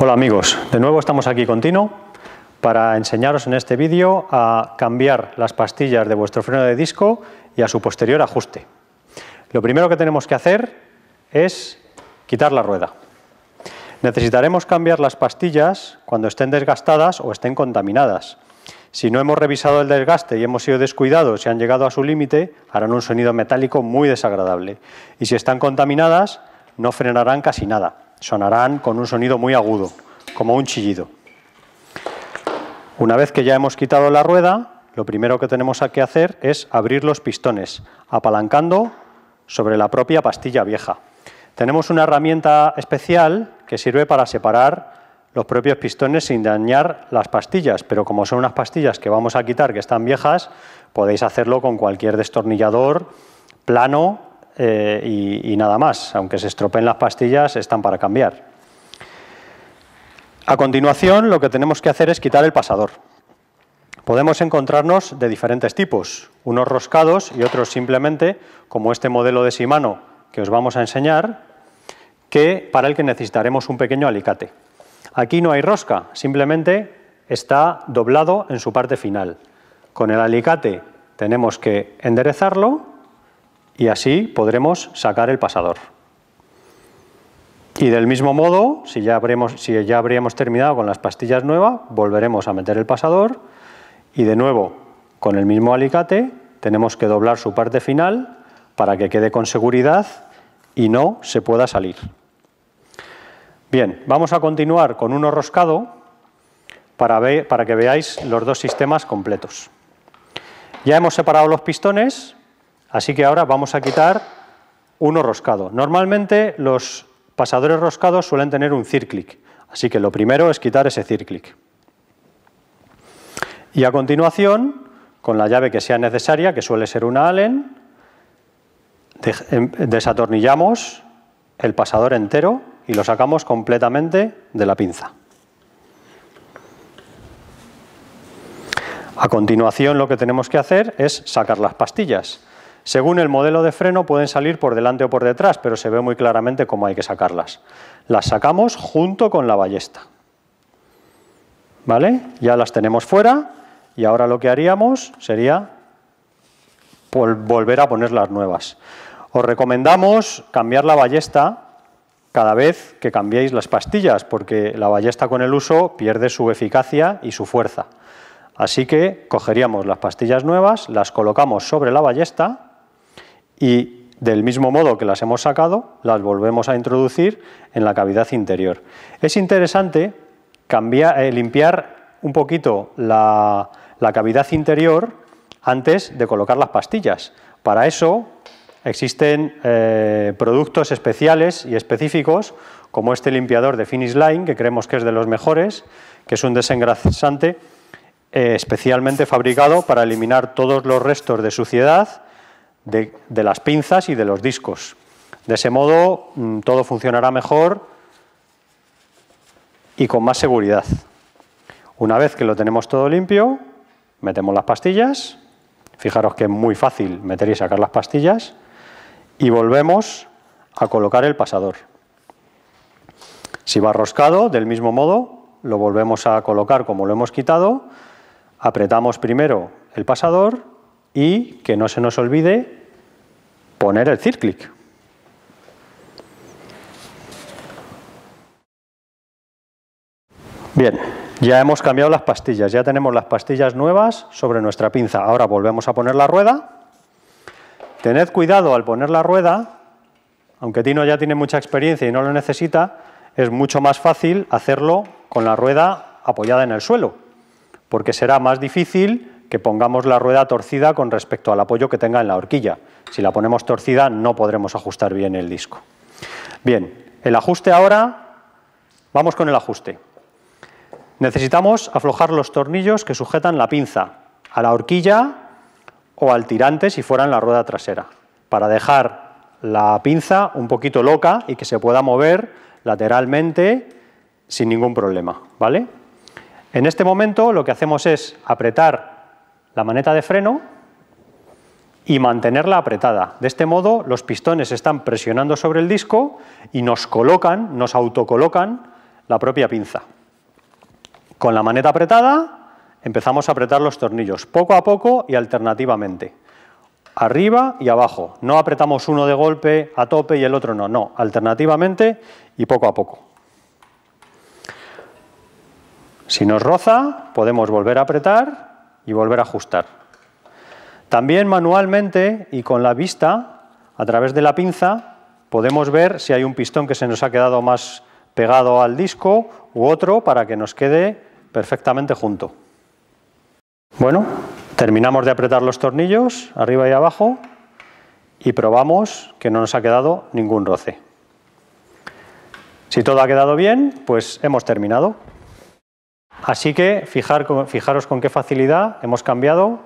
Hola amigos, de nuevo estamos aquí con Tino para enseñaros en este vídeo a cambiar las pastillas de vuestro freno de disco y a su posterior ajuste. Lo primero que tenemos que hacer es quitar la rueda. Necesitaremos cambiar las pastillas cuando estén desgastadas o estén contaminadas. Si no hemos revisado el desgaste y hemos sido descuidados y han llegado a su límite, harán un sonido metálico muy desagradable. Y si están contaminadas, no frenarán casi nada sonarán con un sonido muy agudo, como un chillido. Una vez que ya hemos quitado la rueda, lo primero que tenemos que hacer es abrir los pistones, apalancando sobre la propia pastilla vieja. Tenemos una herramienta especial que sirve para separar los propios pistones sin dañar las pastillas, pero como son unas pastillas que vamos a quitar que están viejas, podéis hacerlo con cualquier destornillador plano eh, y, nada más. Aunque se estropeen las pastillas, están para cambiar. A continuación, lo que tenemos que hacer es quitar el pasador. Podemos encontrarnos de diferentes tipos, unos roscados y otros simplemente, como este modelo de Shimano que os vamos a enseñar, que para el que necesitaremos un pequeño alicate. Aquí no hay rosca, simplemente está doblado en su parte final. Con el alicate tenemos que enderezarlo y así podremos sacar el pasador. Y del mismo modo, si ya, habremos, si ya habríamos terminado con las pastillas nuevas, volveremos a meter el pasador y de nuevo, con el mismo alicate, tenemos que doblar su parte final para que quede con seguridad y no se pueda salir. Bien, vamos a continuar con uno roscado para, para que veáis los dos sistemas completos. Ya hemos separado los pistones, Así que ahora vamos a quitar uno roscado. Normalmente los pasadores roscados suelen tener un circlic, así que lo primero es quitar ese circlic. Y a continuación, con la llave que sea necesaria, que suele ser una Allen, em, desatornillamos el pasador entero y lo sacamos completamente de la pinza. A continuación lo que tenemos que hacer es sacar las pastillas. Según el modelo de freno pueden salir por delante o por detrás, pero se ve muy claramente cómo hay que sacarlas. Las sacamos junto con la ballesta. ¿Vale? Ya las tenemos fuera y ahora lo que haríamos sería volver a poner las nuevas. Os recomendamos cambiar la ballesta cada vez que cambiéis las pastillas, porque la ballesta con el uso pierde su eficacia y su fuerza. Así que cogeríamos las pastillas nuevas, las colocamos sobre la ballesta y del mismo modo que las hemos sacado, las volvemos a introducir en la cavidad interior. Es interesante cambiar, eh, limpiar un poquito la, cavidad interior antes de colocar las pastillas. Para eso existen eh, productos especiales y específicos como este limpiador de Finish Line, que creemos que es de los mejores, que es un desengrasante eh, especialmente fabricado para eliminar todos los restos de suciedad de, las pinzas y de los discos. De ese modo mm, todo funcionará mejor y con más seguridad. Una vez que lo tenemos todo limpio, metemos las pastillas. Fijaros que es muy fácil meter y sacar las pastillas. Y volvemos a colocar el pasador. Si va roscado, del mismo modo, lo volvemos a colocar como lo hemos quitado. Apretamos primero el pasador y que no se nos olvide poner el circlic. Bien, ya hemos cambiado las pastillas, ya tenemos las pastillas nuevas sobre nuestra pinza. Ahora volvemos a poner la rueda. Tened cuidado al poner la rueda, aunque Tino ya tiene mucha experiencia y no lo necesita, es mucho más fácil hacerlo con la rueda apoyada en el suelo, porque será más difícil que pongamos la rueda torcida con respecto al apoyo que tenga en la horquilla. Si la ponemos torcida no podremos ajustar bien el disco. Bien, el ajuste ahora, vamos con el ajuste. Necesitamos aflojar los tornillos que sujetan la pinza a la horquilla o al tirante si fuera en la rueda trasera, para dejar la pinza un poquito loca y que se pueda mover lateralmente sin ningún problema. ¿vale? En este momento lo que hacemos es apretar la maneta de freno y mantenerla apretada. De este modo los pistones están presionando sobre el disco y nos colocan, nos autocolocan la propia pinza. Con la maneta apretada empezamos a apretar los tornillos, poco a poco y alternativamente. Arriba y abajo. No apretamos uno de golpe a tope y el otro no, no, alternativamente y poco a poco. Si nos roza, podemos volver a apretar y volver a ajustar. También manualmente y con la vista, a través de la pinza, podemos ver si hay un pistón que se nos ha quedado más pegado al disco u otro para que nos quede perfectamente junto. Bueno, terminamos de apretar los tornillos arriba y abajo y probamos que no nos ha quedado ningún roce. Si todo ha quedado bien, pues hemos terminado. Así que fijaros con qué facilidad hemos cambiado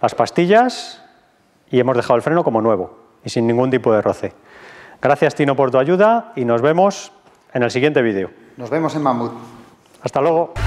las pastillas y hemos dejado el freno como nuevo y sin ningún tipo de roce. Gracias Tino por tu ayuda y nos vemos en el siguiente vídeo. Nos vemos en Mamut. Hasta luego.